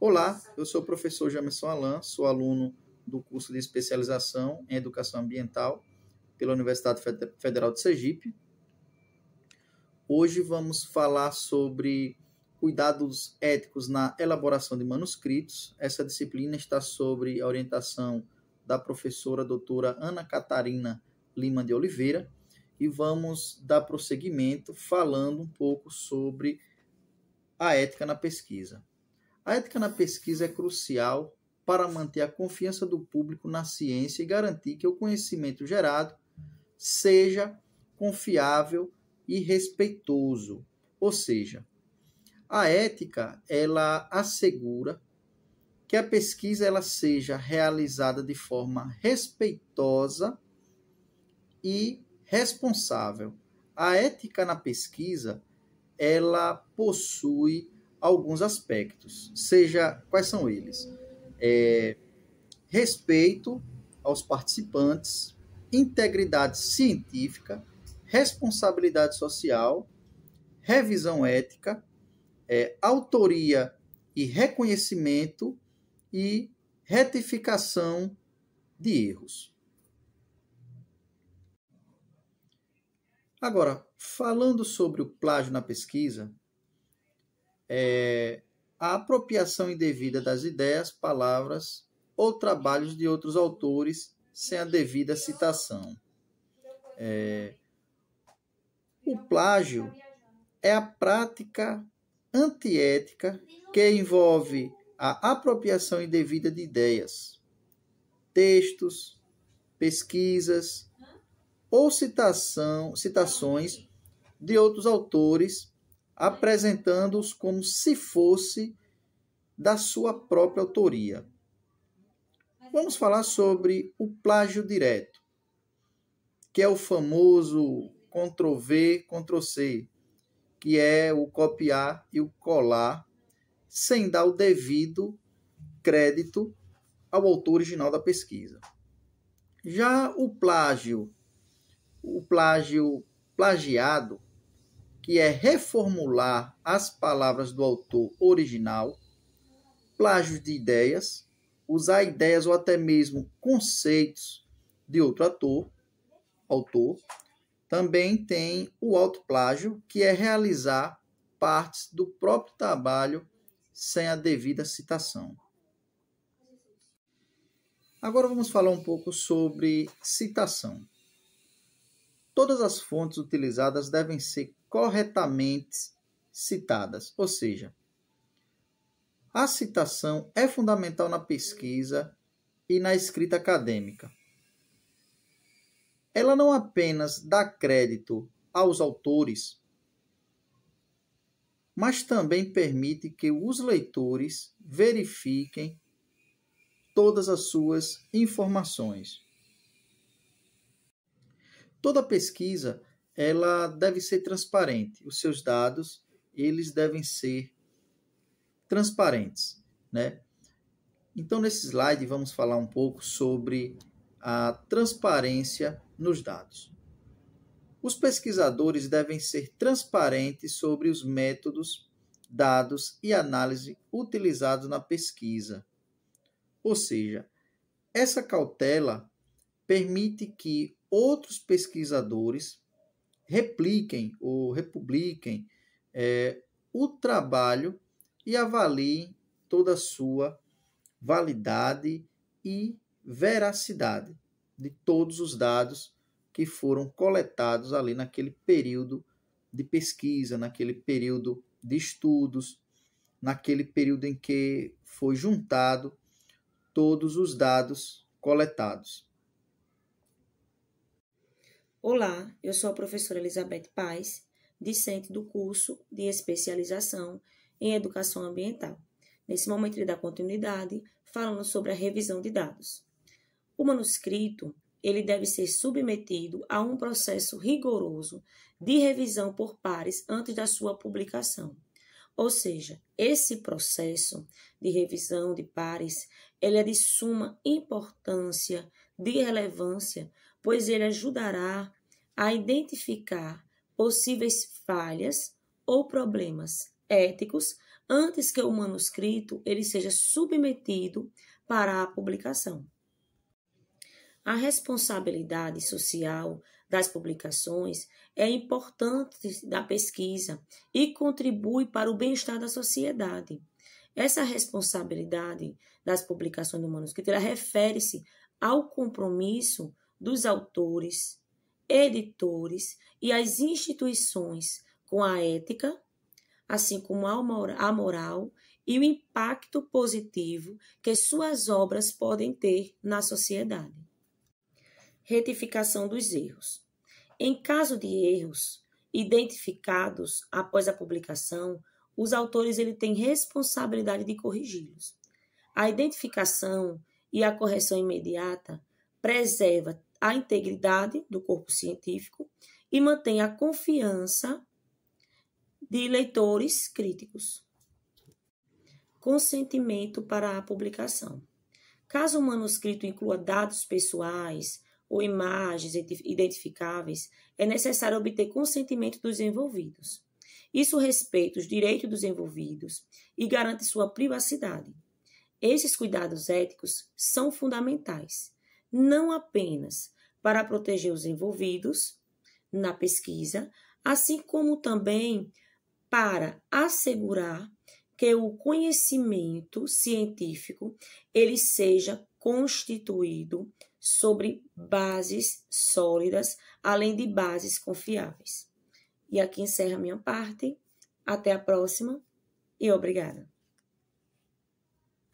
Olá, eu sou o professor Jamerson Alain, sou aluno do curso de especialização em Educação Ambiental pela Universidade Federal de Sergipe. Hoje vamos falar sobre cuidados éticos na elaboração de manuscritos. Essa disciplina está sobre a orientação da professora doutora Ana Catarina Lima de Oliveira e vamos dar prosseguimento falando um pouco sobre a ética na pesquisa. A ética na pesquisa é crucial para manter a confiança do público na ciência e garantir que o conhecimento gerado seja confiável e respeitoso. Ou seja, a ética ela assegura que a pesquisa ela seja realizada de forma respeitosa e responsável. A ética na pesquisa ela possui alguns aspectos. Seja quais são eles? É, respeito aos participantes, integridade científica, responsabilidade social, revisão ética, é, autoria e reconhecimento e retificação de erros. Agora, falando sobre o plágio na pesquisa, é, a apropriação indevida das ideias, palavras ou trabalhos de outros autores sem a devida citação. É, o plágio é a prática antiética que envolve a apropriação indevida de ideias, textos, pesquisas ou citação, citações de outros autores apresentando-os como se fosse da sua própria autoria. Vamos falar sobre o plágio direto, que é o famoso Ctrl+V, Ctrl+C, que é o copiar e o colar sem dar o devido crédito ao autor original da pesquisa. Já o plágio, o plágio plagiado, que é reformular as palavras do autor original, plágio de ideias, usar ideias ou até mesmo conceitos de outro ator, autor. Também tem o autoplágio, que é realizar partes do próprio trabalho sem a devida citação. Agora vamos falar um pouco sobre citação todas as fontes utilizadas devem ser corretamente citadas, ou seja, a citação é fundamental na pesquisa e na escrita acadêmica. Ela não apenas dá crédito aos autores, mas também permite que os leitores verifiquem todas as suas informações. Toda pesquisa ela deve ser transparente. Os seus dados eles devem ser transparentes, né? Então nesse slide vamos falar um pouco sobre a transparência nos dados. Os pesquisadores devem ser transparentes sobre os métodos, dados e análise utilizados na pesquisa. Ou seja, essa cautela permite que outros pesquisadores repliquem ou republiquem é, o trabalho e avaliem toda a sua validade e veracidade de todos os dados que foram coletados ali naquele período de pesquisa, naquele período de estudos, naquele período em que foi juntado todos os dados coletados. Olá, eu sou a professora Elizabeth Paz, discente do curso de especialização em educação ambiental. Nesse momento, ele dá continuidade falando sobre a revisão de dados. O manuscrito ele deve ser submetido a um processo rigoroso de revisão por pares antes da sua publicação. Ou seja, esse processo de revisão de pares, ele é de suma importância, de relevância, pois ele ajudará a identificar possíveis falhas ou problemas éticos antes que o manuscrito ele seja submetido para a publicação. A responsabilidade social das publicações é importante da pesquisa e contribui para o bem-estar da sociedade. Essa responsabilidade das publicações do manuscrito refere-se ao compromisso dos autores, editores e as instituições com a ética, assim como a moral e o impacto positivo que suas obras podem ter na sociedade. Retificação dos erros. Em caso de erros identificados após a publicação, os autores ele têm responsabilidade de corrigi-los. A identificação e a correção imediata preserva a integridade do corpo científico e mantém a confiança de leitores críticos. Consentimento para a publicação. Caso o manuscrito inclua dados pessoais ou imagens identificáveis, é necessário obter consentimento dos envolvidos. Isso respeita os direitos dos envolvidos e garante sua privacidade. Esses cuidados éticos são fundamentais não apenas para proteger os envolvidos na pesquisa, assim como também para assegurar que o conhecimento científico ele seja constituído sobre bases sólidas, além de bases confiáveis. E aqui encerra a minha parte. Até a próxima e obrigada.